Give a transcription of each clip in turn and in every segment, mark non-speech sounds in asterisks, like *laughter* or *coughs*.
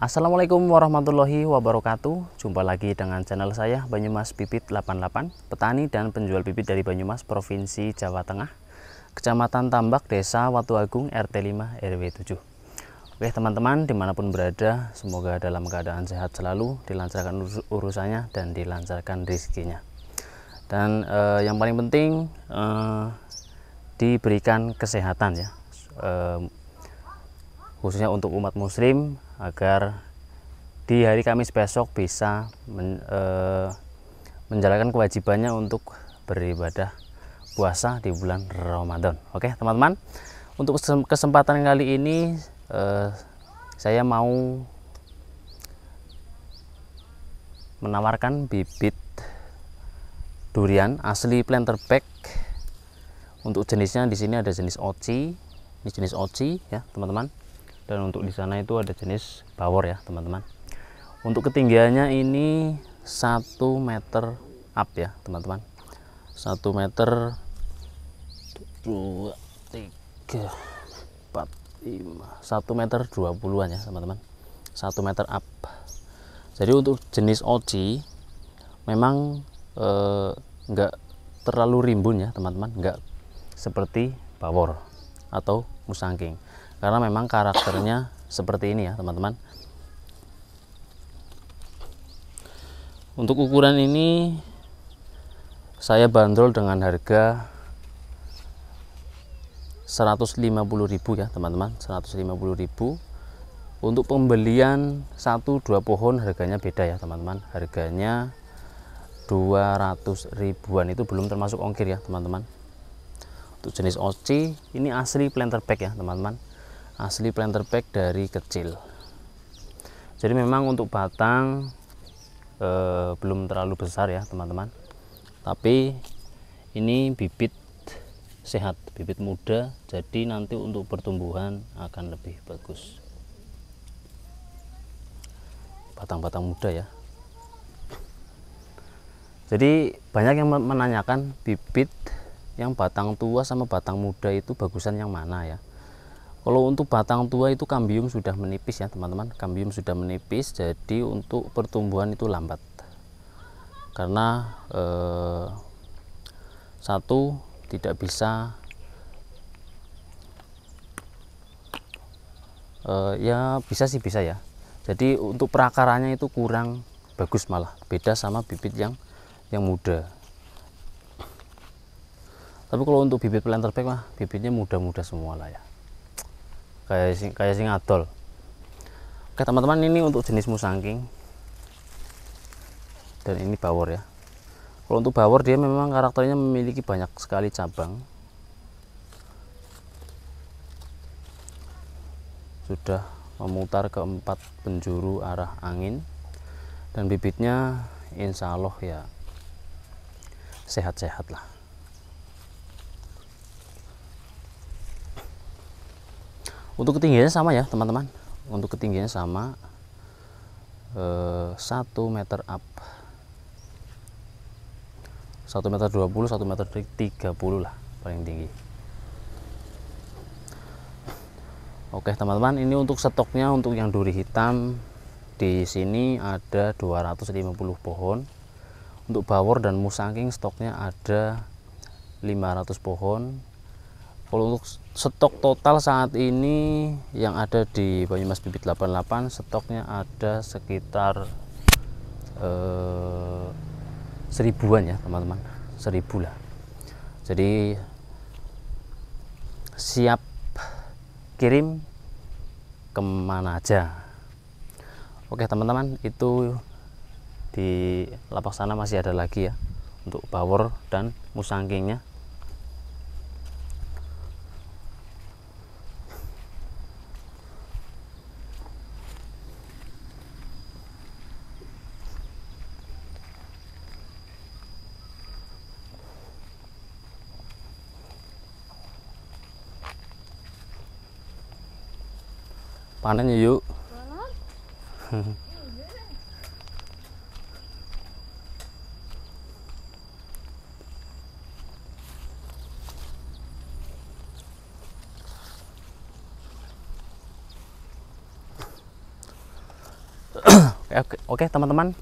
Assalamualaikum warahmatullahi wabarakatuh Jumpa lagi dengan channel saya Banyumas Bibit 88 Petani dan penjual bibit dari Banyumas Provinsi Jawa Tengah Kecamatan Tambak, Desa Watu Agung, RT 5, RW 7 Oke teman-teman, dimanapun berada Semoga dalam keadaan sehat selalu Dilancarkan urusannya dan dilancarkan rezekinya Dan eh, yang paling penting eh, Diberikan kesehatan ya eh, khususnya untuk umat muslim agar di hari Kamis besok bisa men, e, menjalankan kewajibannya untuk beribadah puasa di bulan Ramadan. Oke, teman-teman. Untuk kesempatan kali ini e, saya mau menawarkan bibit durian asli planter pack. untuk jenisnya di sini ada jenis oci, ini jenis oci ya, teman-teman dan untuk di sana itu ada jenis bawor ya teman-teman untuk ketinggiannya ini 1 meter up ya teman-teman 1 meter 2 3 4 5 1 meter 20-an ya teman-teman 1 meter up jadi untuk jenis oci memang enggak eh, terlalu rimbun ya teman-teman enggak seperti bawor atau musangking karena memang karakternya seperti ini ya teman-teman untuk ukuran ini saya bandrol dengan harga 150.000 ya teman-teman 150.000 untuk pembelian satu dua pohon harganya beda ya teman-teman harganya 200 ribuan itu belum termasuk ongkir ya teman-teman untuk jenis oci ini asli planter pack ya teman-teman asli planter pack dari kecil jadi memang untuk batang eh, belum terlalu besar ya teman-teman tapi ini bibit sehat bibit muda jadi nanti untuk pertumbuhan akan lebih bagus batang-batang muda ya jadi banyak yang menanyakan bibit yang batang tua sama batang muda itu bagusan yang mana ya kalau untuk batang tua itu kambium sudah menipis ya teman-teman. Kambium sudah menipis, jadi untuk pertumbuhan itu lambat. Karena eh, satu tidak bisa eh, ya bisa sih bisa ya. Jadi untuk perakarannya itu kurang bagus malah. Beda sama bibit yang yang muda. Tapi kalau untuk bibit planter pack mah bibitnya muda-muda semua lah ya kayak sing kayak sing adol oke teman-teman ini untuk jenis musangking dan ini bawor ya kalau untuk bawor dia memang karakternya memiliki banyak sekali cabang sudah memutar ke empat penjuru arah angin dan bibitnya insya Allah ya sehat-sehat lah untuk ketinggiannya sama ya teman-teman untuk ketinggiannya sama eh, 1 meter up 1 meter 20 1 meter 30 lah paling tinggi Oke teman-teman ini untuk stoknya untuk yang duri hitam di sini ada 250 pohon untuk bawor dan musangking stoknya ada 500 pohon kalau untuk stok total saat ini yang ada di Banyumas Bibit 88 stoknya ada sekitar eh, seribuan ya teman-teman, seribu lah. Jadi siap kirim kemana aja. Oke teman-teman itu di lapak sana masih ada lagi ya untuk power dan musangkingnya ya yuk *coughs* oke, oke teman-teman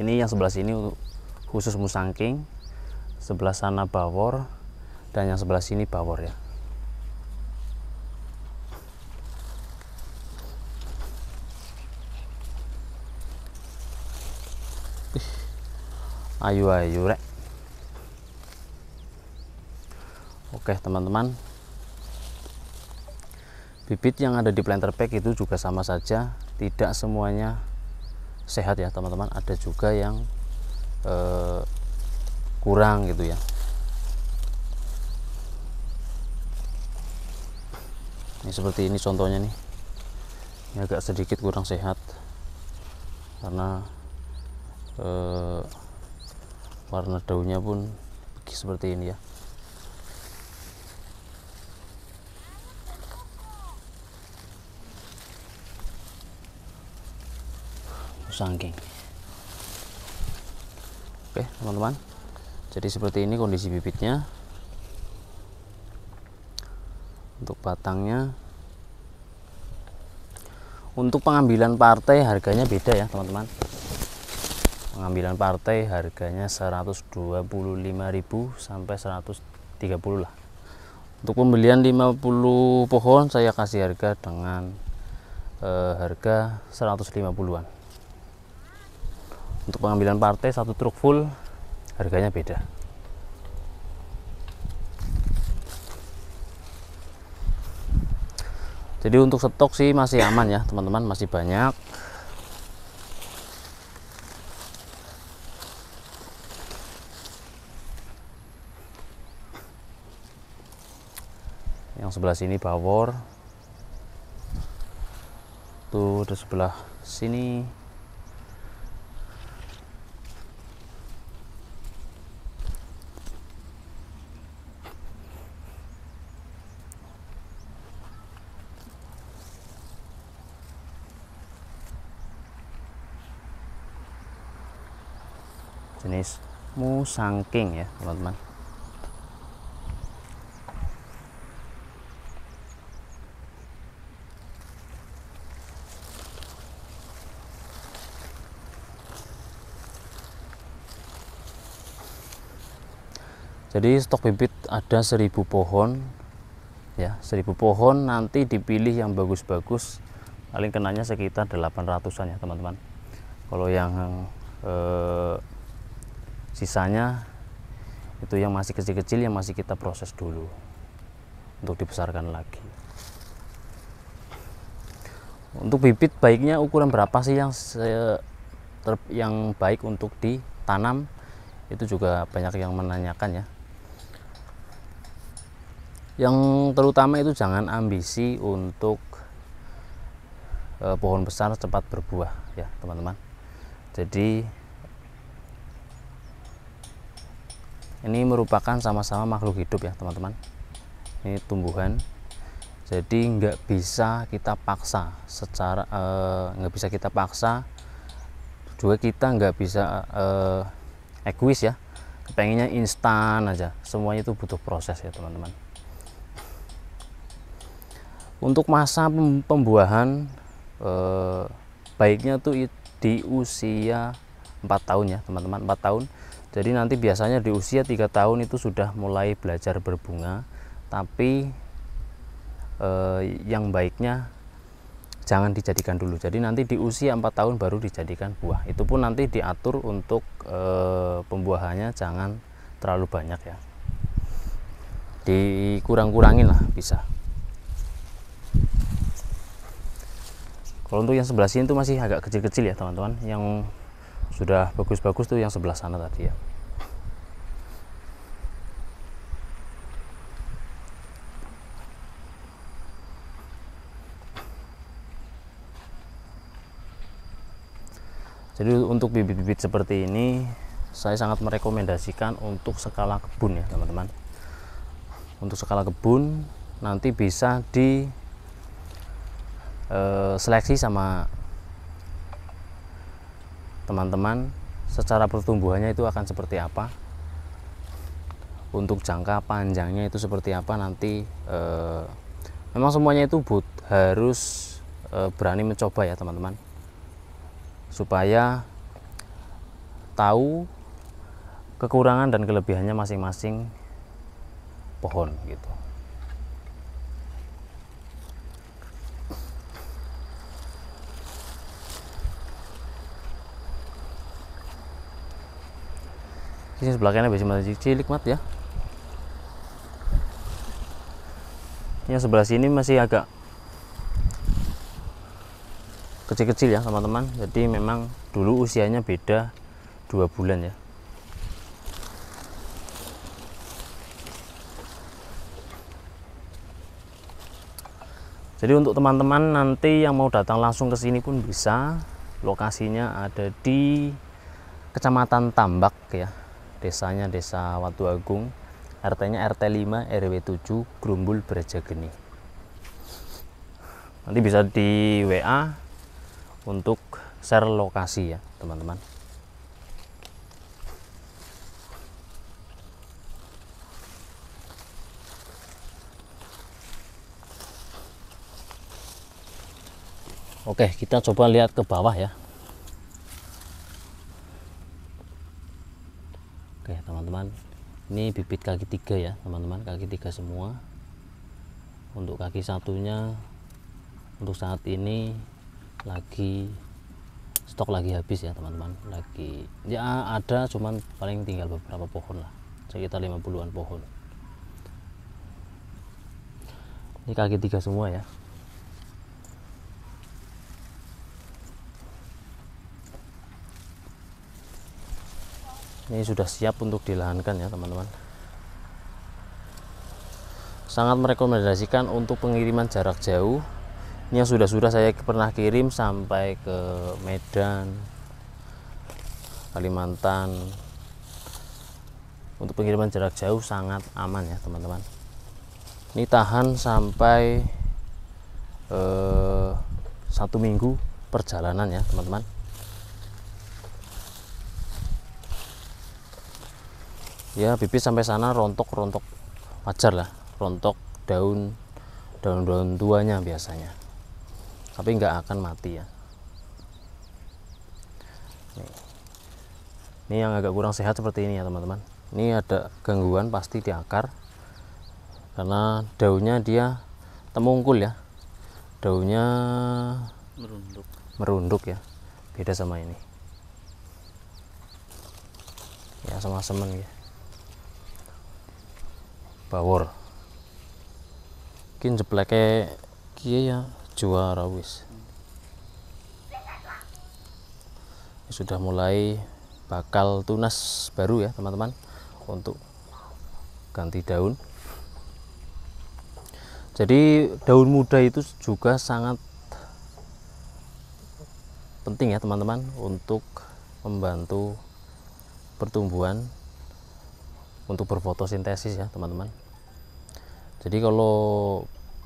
ini yang sebelah sini khusus musangking sebelah sana bawor dan yang sebelah sini bawor ya ayu-ayu rek oke teman-teman bibit yang ada di planter pack itu juga sama saja tidak semuanya sehat ya teman-teman ada juga yang eh, kurang gitu ya ini seperti ini contohnya nih ini agak sedikit kurang sehat karena eh, warna daunnya pun seperti ini ya sangking. oke teman-teman jadi seperti ini kondisi bibitnya untuk batangnya untuk pengambilan partai harganya beda ya teman-teman pengambilan partai harganya 125.000 sampai 130 lah untuk pembelian 50 pohon saya kasih harga dengan eh, harga 150-an untuk pengambilan partai satu truk full harganya beda jadi untuk stok sih masih aman ya teman-teman masih banyak yang sebelah sini bawor, tuh di sebelah sini jenis musangking ya teman-teman jadi stok bibit ada 1000 pohon ya 1000 pohon nanti dipilih yang bagus-bagus paling kenanya sekitar 800an ya teman-teman kalau yang eh, sisanya itu yang masih kecil-kecil yang masih kita proses dulu untuk dibesarkan lagi untuk bibit baiknya ukuran berapa sih yang yang baik untuk ditanam itu juga banyak yang menanyakan ya yang terutama itu jangan ambisi untuk e, pohon besar cepat berbuah ya teman-teman jadi ini merupakan sama-sama makhluk hidup ya teman-teman ini tumbuhan jadi nggak bisa kita paksa secara eh, nggak bisa kita paksa juga kita nggak bisa e, eh, equis ya pengennya instan aja semuanya itu butuh proses ya teman-teman untuk masa pembuahan eh, baiknya tuh di usia 4 tahun ya teman-teman 4 tahun jadi nanti biasanya di usia 3 tahun itu sudah mulai belajar berbunga tapi eh, yang baiknya jangan dijadikan dulu jadi nanti di usia 4 tahun baru dijadikan buah itu pun nanti diatur untuk eh, pembuahannya jangan terlalu banyak ya dikurang-kurangin lah bisa kalau untuk yang sebelah sini itu masih agak kecil-kecil ya teman-teman yang sudah bagus-bagus tuh yang sebelah sana tadi ya jadi untuk bibit-bibit seperti ini saya sangat merekomendasikan untuk skala kebun ya teman-teman untuk skala kebun nanti bisa di Eh, seleksi sama teman-teman secara pertumbuhannya itu akan seperti apa untuk jangka panjangnya itu seperti apa nanti e, memang semuanya itu but harus e, berani mencoba ya teman-teman supaya tahu kekurangan dan kelebihannya masing-masing pohon gitu Di sebelah kanan masih masih cilik mat ya. Yang sebelah sini masih agak kecil-kecil ya teman-teman. Jadi memang dulu usianya beda dua bulan ya. Jadi untuk teman-teman nanti yang mau datang langsung ke sini pun bisa. Lokasinya ada di Kecamatan Tambak ya desanya desa Watu Agung RT-nya RT 5 RW 7 Grumbul Berjageni nanti bisa di WA untuk share lokasi ya teman-teman Oke, kita coba lihat ke bawah ya. ini bibit kaki tiga ya teman-teman kaki tiga semua untuk kaki satunya untuk saat ini lagi stok lagi habis ya teman-teman lagi ya ada cuman paling tinggal beberapa pohon lah sekitar 50-an pohon ini kaki tiga semua ya ini sudah siap untuk dilahankan ya teman-teman sangat merekomendasikan untuk pengiriman jarak jauh ini yang sudah-sudah saya pernah kirim sampai ke Medan Kalimantan untuk pengiriman jarak jauh sangat aman ya teman-teman ini tahan sampai eh, satu minggu perjalanan ya teman-teman ya bibit sampai sana rontok-rontok wajar lah rontok daun daun-daun tuanya biasanya tapi nggak akan mati ya ini yang agak kurang sehat seperti ini ya teman-teman ini ada gangguan pasti di akar karena daunnya dia temungkul ya daunnya merunduk merunduk ya beda sama ini ya sama semen ya Bawor mungkin jebleke kia ya juara wis ya sudah mulai bakal tunas baru ya teman-teman untuk ganti daun jadi daun muda itu juga sangat penting ya teman-teman untuk membantu pertumbuhan untuk berfotosintesis ya teman-teman jadi kalau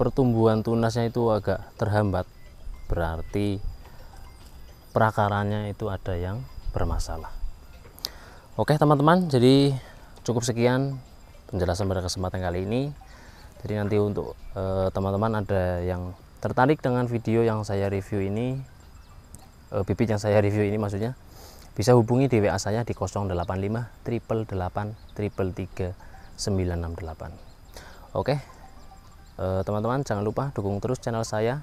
pertumbuhan tunasnya itu agak terhambat berarti perakarannya itu ada yang bermasalah oke teman-teman jadi cukup sekian penjelasan pada kesempatan kali ini jadi nanti untuk eh, teman-teman eh, ada yang tertarik dengan video yang saya review ini eh, bibit yang saya review ini maksudnya bisa hubungi di WA saya di 085 triple 8 triple 3 968. Oke, eh, teman-teman jangan lupa dukung terus channel saya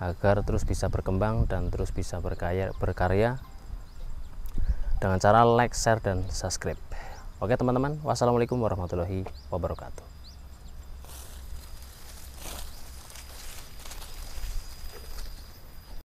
agar terus bisa berkembang dan terus bisa berkarya, berkarya dengan cara like, share, dan subscribe. Oke teman-teman, wassalamualaikum warahmatullahi wabarakatuh.